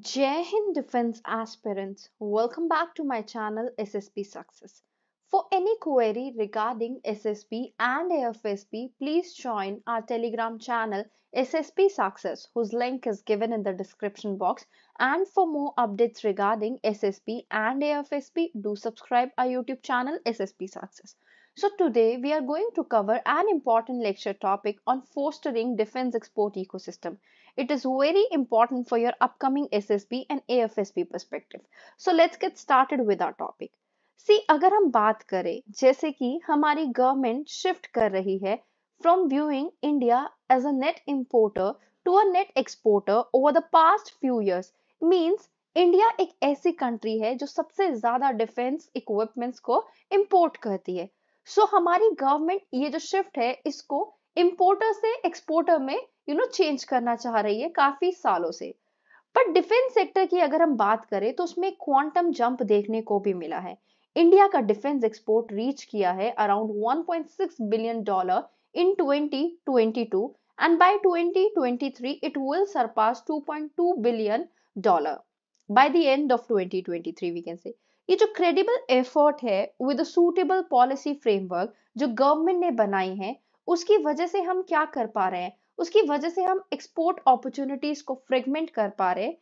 Jai Hind Defense Aspirants, welcome back to my channel SSP Success. For any query regarding SSP and AFSP, please join our Telegram channel SSP Success whose link is given in the description box. And for more updates regarding SSP and AFSP, do subscribe our YouTube channel SSP Success. So today we are going to cover an important lecture topic on fostering defense export ecosystem. It is very important for your upcoming SSB and AFSB perspective. So let's get started with our topic. See, अगर हम बात करें जैसे कि हमारी government shift कर रही है from viewing India as a net importer to a net exporter over the past few years means India एक ऐसी कंट्री है जो सबसे ज्यादा डिफेंस इक्विपमेंट्स को इम्पोर्ट करती है सो so, हमारी गवर्नमेंट ये जो शिफ्ट है इसको इम्पोर्टर से एक्सपोर्टर में यू नो चेंज करना चाह रही है काफी सालों से बट डिफेंस सेक्टर की अगर हम बात करें तो उसमें क्वांटम जंप देखने को भी मिला है इंडिया का डिफेंस एक्सपोर्ट रीच किया है around 1.6 billion dollar in 2022 and by 2023 it will surpass 2.2 billion dollar by the end of 2023 we can say ये जो क्रेडिबल एफर्ट है with a suitable policy framework जो गवर्नमेंट ने बनाई है उसकी वजह से हम क्या कर पा रहे हैं उसकी वजह से हम एक्सपोर्ट अपॉर्चुनिटीज को फ्रेगमेंट कर पा रहे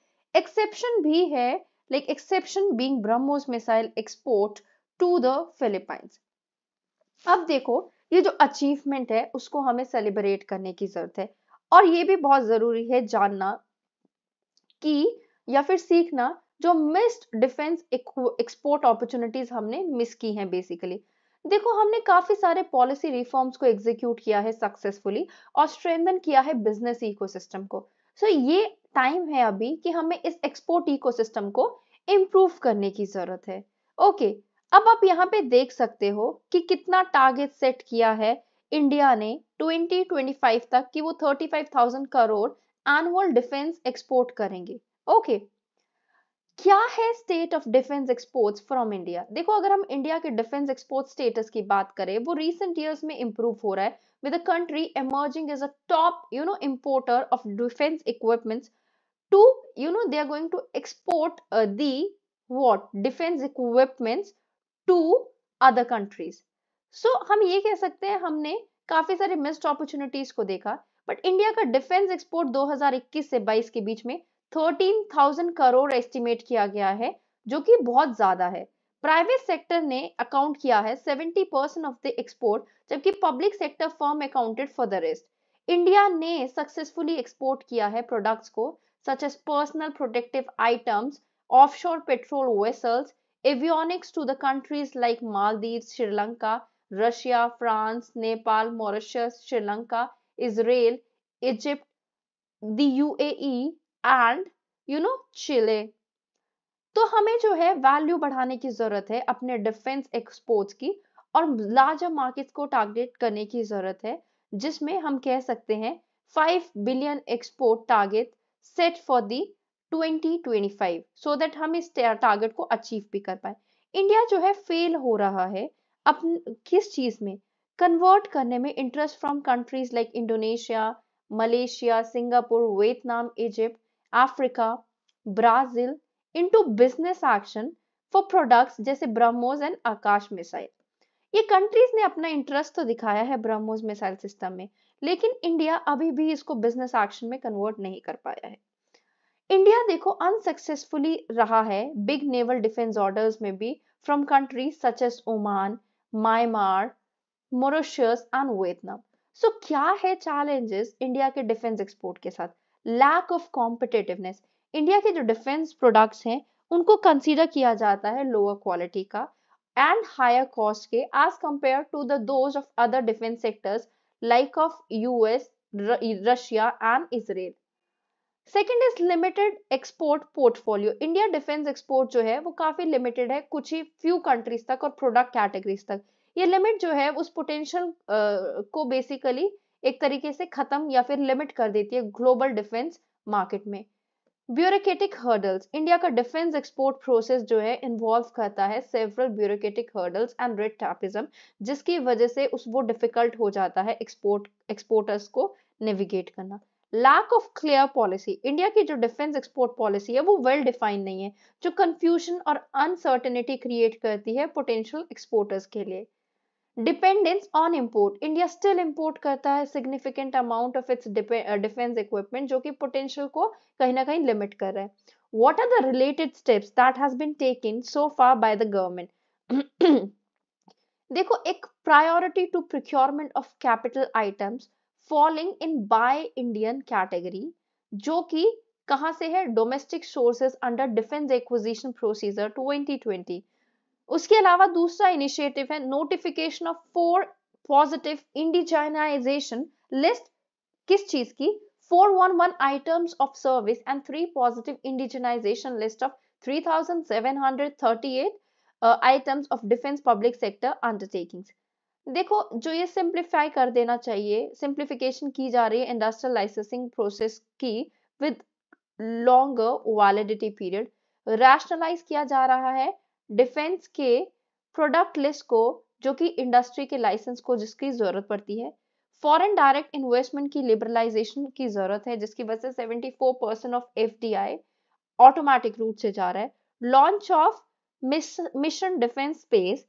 एक्सेप्शन भी है like exception being BrahMos missile export to the Philippines अब देखो ये जो अचीवमेंट है उसको हमें सेलिब्रेट करने की जरूरत है और ये भी बहुत जरूरी है जानना कि या फिर सीखना जो मिस्ड डिफेंस एक्सपोर्ट अपॉर्चुनिटीज हमने मिस की हैं बेसिकली देखो हमने काफी सारे पॉलिसी रिफॉर्म्स को एग्जीक्यूट किया है सक्सेसफुली और स्ट्रेंथन किया है बिजनेस इकोसिस्टम को सो so, ये टाइम है अभी कि हमें इस एक्सपोर्ट इकोसिस्टम को इम्प्रूव करने की जरूरत है ओके okay, अब आप यहाँ पे देख सकते हो कि कितना टारगेट सेट किया है इंडिया ने 2025 तक कि वो 35,000 करोड़ एनुअल डिफेंस एक्सपोर्ट करेंगे ओके okay, क्या है state of defence exports from India देखो अगर हम इंडिया के डिफेंस एक्सपोर्ट स्टेटस की बात करें वो रीसेंट ईयर्स में इंप्रूव हो रहा है with a country emerging as a top you know importer of defence equipments to you know they are going to export the what defence equipments to other countries so हम ये कह सकते हैं हमने काफी सारे मिस्ड अपॉर्चुनिटीज को देखा बट इंडिया का डिफेंस एक्सपोर्ट 2021 से 22 के बीच में थर्टीन थाउजेंड करोड़ एस्टिमेट किया गया है जो कि बहुत ज्यादा है प्राइवेट सेक्टर ने अकाउंट किया है seventy percent of the export जबकि public sector firm accounted for the rest India ने सक्सेसफुली एक्सपोर्ट किया है प्रोडक्ट्स को such as personal protective items offshore petrol vessels, avionics to the countries like Maldives, Sri Lanka, Russia, France, Nepal, Mauritius, Sri Lanka, Israel, Egypt, the and you know Chile तो हमें जो है value बढ़ाने की जरूरत है अपने डिफेंस एक्सपोर्ट्स की और लार्जर मार्केट्स को टारगेट करने की जरूरत है जिसमें हम कह सकते हैं 5 billion export target set for the 2025 so so that हम इस टारगेट को अचीव भी कर पाए इंडिया जो है फेल हो रहा है अपन किस चीज में कन्वर्ट करने में interest from countries like Indonesia Malaysia Singapore Vietnam Egypt Africa, Brazil into business action for products जैसे ब्रह्मोस एंड आकाश मिसाइल ये कंट्रीज ने अपना इंटरेस्ट तो दिखाया है ब्रह्मोस मिसाइल सिस्टम में लेकिन इंडिया अभी भी इसको बिजनेस एक्शन में कन्वर्ट नहीं कर पाया है इंडिया देखो अनसक्सेसफुली रहा है बिग नेवल डिफेंस ऑर्डर्स में भी from countries such as Oman Myanmar Mauritius and Vietnam so क्या है चैलेंजेस इंडिया के डिफेंस एक्सपोर्ट के साथ लैक ऑफ कॉम्पिटेटिवनेस इंडिया के जो डिफेंस प्रोडक्ट्स हैं उनको कंसीडर किया जाता है लोअर क्वालिटी का एंड हायर कॉस्ट के as compared to the those of other defence sectors like of US Russia and Israel second is limited export portfolio India defence export जो है वो काफी लिमिटेड है कुछ ही फ्यू कंट्रीज तक और प्रोडक्ट कैटेगरीज तक ये लिमिट जो है उस पोटेंशियल uh, को बेसिकली एक तरीके से खत्म या फिर लिमिट कर देती है ग्लोबल डिफेंस मार्केट में ब्यूरोक्रेटिक हर्डल्स इंडिया का डिफेंस एक्सपोर्ट प्रोसेस जो है इन्वॉल्व करता है several bureaucratic hurdles and red tapism जिसकी वजह से उस वो डिफिकल्ट हो जाता है एक्सपोर्ट एक्सपोर्टर्स को नेविगेट करना lack of clear policy India की जो डिफेंस एक्सपोर्ट पॉलिसी है वो वेल well डिफाइंड नहीं है जो कंफ्यूजन और अनसर्टेनिटी क्रिएट करती है पोटेंशियल एक्सपोर्टर्स के लिए dependence on import India still import करता है significant amount of its defence equipment जो कि पोटेंशियल को कहीं ना कहीं लिमिट कर रहा है what are the related steps that has been taken so far by the government देखो एक priority to procurement of capital items falling in buy Indian category जो कि कहां से है domestic sources under defence acquisition procedure 2020 उसके अलावा दूसरा इनिशिएटिव है notification of four positive indigenisation list किस चीज की four one one items of service and three positive indigenisation list of three thousand seven hundred thirty eight items of defence public sector undertaking देखो जो ये simplify कर देना चाहिए simplification की जा रही है इंडस्ट्रियल लाइसेंसिंग प्रोसेस की with longer validity period rationalise किया जा रहा है डिफेंस के प्रोडक्ट लिस्ट को जो कि इंडस्ट्री के लाइसेंस को जिसकी जरूरत पड़ती है फॉरेन डायरेक्ट इन्वेस्टमेंट की लिबरलाइजेशन की जरूरत है जिसकी वजह से 74 percent of FDI automatic route से जा रहा है launch of mission defence space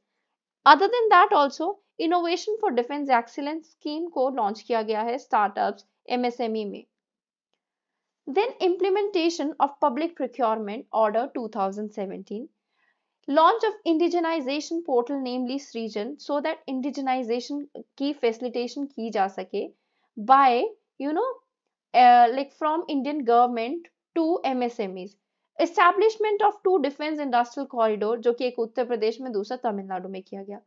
other than that also innovation for defence excellence scheme को लॉन्च किया गया है स्टार्टअप्स एमएसएमई e में of public procurement order two thousand 2017 launch of indigenization portal namely srijan so that indigenization की facilitation की जा सके by you know uh, like from indian government to msmes establishment of two defense industrial corridor जो कि एक उत्तर प्रदेश में दूसरा तमिलनाडु में किया गया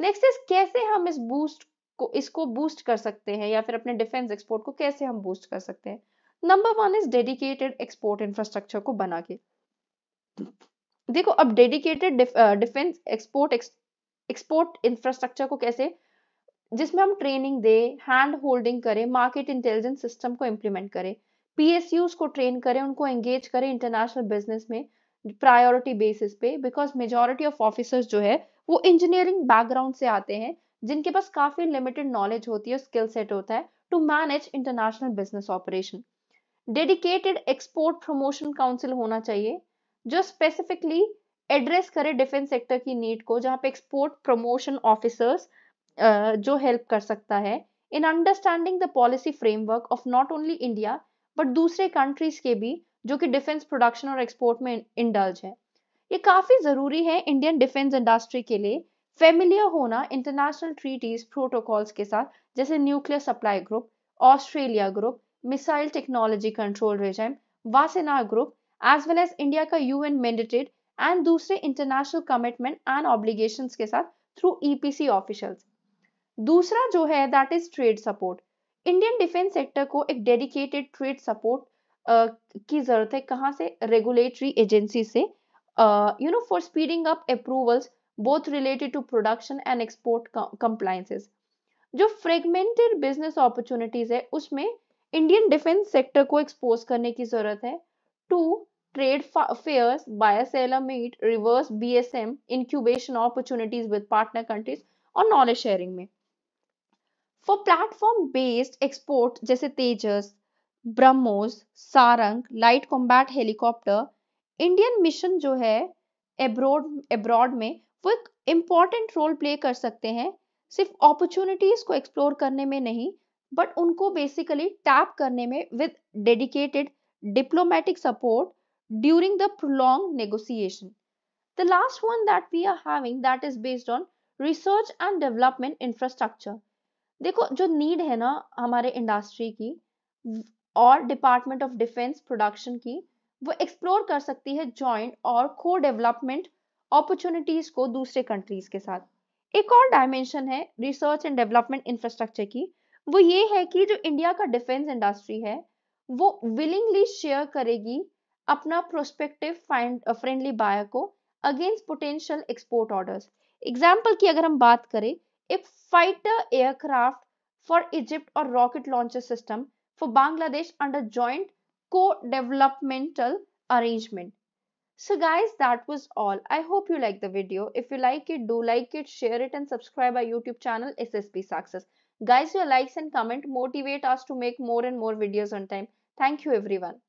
नेक्स्ट इज कैसे हम इस बूस्ट को इसको बूस्ट कर सकते हैं या फिर अपने डिफेंस एक्सपोर्ट को कैसे हम बूस्ट कर सकते हैं number one is dedicated export infrastructure को बना के देखो अब dedicated defence export export infrastructure को कैसे जिसमें हम ट्रेनिंग दे हैंड होल्डिंग करें मार्केट इंटेलिजेंस सिस्टम को इम्प्लीमेंट करें पीएसयूज को ट्रेन करें उनको एंगेज करें इंटरनेशनल बिजनेस में प्रायोरिटी बेसिस पे बिकॉज मेजोरिटी ऑफ ऑफिसर्स जो है वो इंजीनियरिंग बैकग्राउंड से आते हैं जिनके पास काफी लिमिटेड नॉलेज होती है स्किल सेट होता है to manage international business operation dedicated export promotion council होना चाहिए जो स्पेसिफिकली एड्रेस करे डिफेंस सेक्टर की नीड को जहाँ पे एक्सपोर्ट प्रमोशन ऑफिसर्स जो हेल्प कर सकता है in understanding the policy framework of not only India but दूसरे कंट्रीज के भी जो कि डिफेंस प्रोडक्शन और एक्सपोर्ट में इंडल्ज है ये काफी जरूरी है इंडियन डिफेंस इंडस्ट्री के लिए फेमिलियर होना इंटरनेशनल ट्रीटीज प्रोटोकॉल्स के साथ जैसे nuclear supply group Australia group missile technology control regime Wassenaar group as well as India का यू एन मैंडेटेड एंड दूसरे इंटरनेशनल कमिटमेंट एंड ऑब्लिगेशन के साथ थ्रू ईपीसी ऑफिशियल्स दूसरा जो है that is trade support Indian defence sector को एक dedicated trade support की जरूरत है कहाँ से रेगुलेटरी एजेंसी से you know for speeding up approvals both related to production and export compliances जो फ्रेगमेंटेड बिजनेस अपॉर्चुनिटीज है उसमें इंडियन डिफेंस सेक्टर को एक्सपोज करने की जरूरत है to trade fairs, buyer reverse meet, reverse BSM, incubation opportunities with partner countries और knowledge sharing में फॉर प्लेटफॉर्म बेस्ड एक्सपोर्ट जैसे Tejas BrahMos Sarang light combat helicopter Indian mission जो है एब्रोड एब्रॉड में वो एक इम्पॉर्टेंट रोल प्ले कर सकते हैं सिर्फ अपॉर्चुनिटीज को एक्सप्लोर करने में नहीं बट उनको बेसिकली टैप करने में with dedicated diplomatic support during the prolonged negotiation. The last one that we are having that is based on research and development infrastructure देखो जो नीड है ना हमारे इंडस्ट्री की और डिपार्टमेंट ऑफ डिफेंस प्रोडक्शन की वो एक्सप्लोर कर सकती है जॉइंट और को डेवलपमेंट अपॉर्चुनिटीज को दूसरे कंट्रीज के साथ एक और डायमेंशन है रिसर्च एंड डेवलपमेंट इंफ्रास्ट्रक्चर की वो ये है कि जो इंडिया का डिफेंस इंडस्ट्री है वो विलिंगली शेयर करेगी अपना प्रोस्पेक्टिव फ्रेंडली बायर को against potential export orders example की अगर हम बात करें if fighter aircraft for Egypt or rocket launcher system for Bangladesh under joint co-developmental arrangement. So guys, that was all. I hope you like the video. If you like it, do like it, share it and subscribe our YouTube channel SSP Success. Guys, your likes and comment motivate us to make more and more videos on time. Thank you everyone.